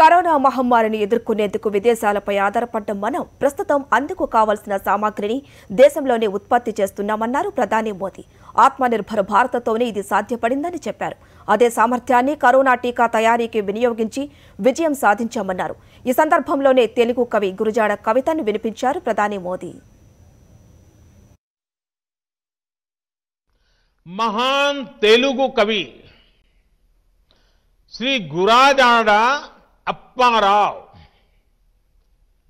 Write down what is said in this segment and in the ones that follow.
corona మహమ్మారిని ఎదుర్కొనేందుకు విదేశాలపై ఆధారపడ్డ మనం ప్రస్తుతం అందుకు కావాల్సిన సామాగ్రిని దేశంలోనే ఉత్పత్తి చేస్తున్నామన్నారు ప్రధాని మోదీ ఆత్మనిర్భర్ భారత్తోనే ఇది సాధ్యపడిందని చెప్పారు అదే సామర్థ్యాన్ని కరోనా టీకా తయారీకి వినియోగించి విజయం సాధించామన్నారు ఈ సందర్భంలోనే తెలుగు కవి గురుజాడ కవితను వినిపించారు ప్రధాని మోదీ మహాన్ తెలుగు కవి శ్రీ గురాజాడ अप्पा राव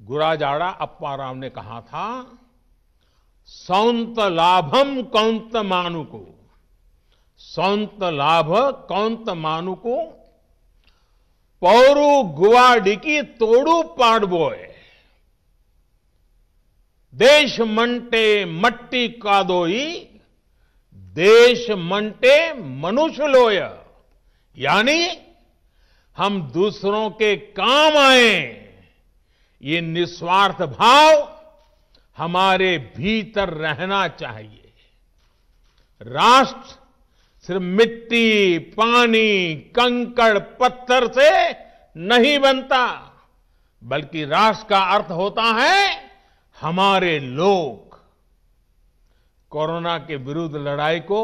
गुराजाड़ा अप्पा राव ने कहा था सौंत लाभम कौंत मानु को सौंत लाभ कौंत मानु को पौरु गुवाडिकी तोड़ू पाडबोय देश मंटे मट्टी कादोई देश मंटे मनुष्य लोय यानी हम दूसरों के काम आए ये निस्वार्थ भाव हमारे भीतर रहना चाहिए राष्ट्र सिर्फ मिट्टी पानी कंकड़ पत्थर से नहीं बनता बल्कि राष्ट्र का अर्थ होता है हमारे लोग कोरोना के विरुद्ध लड़ाई को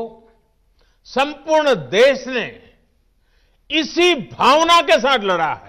संपूर्ण देश ने इसी भावना के साथ लड़ा है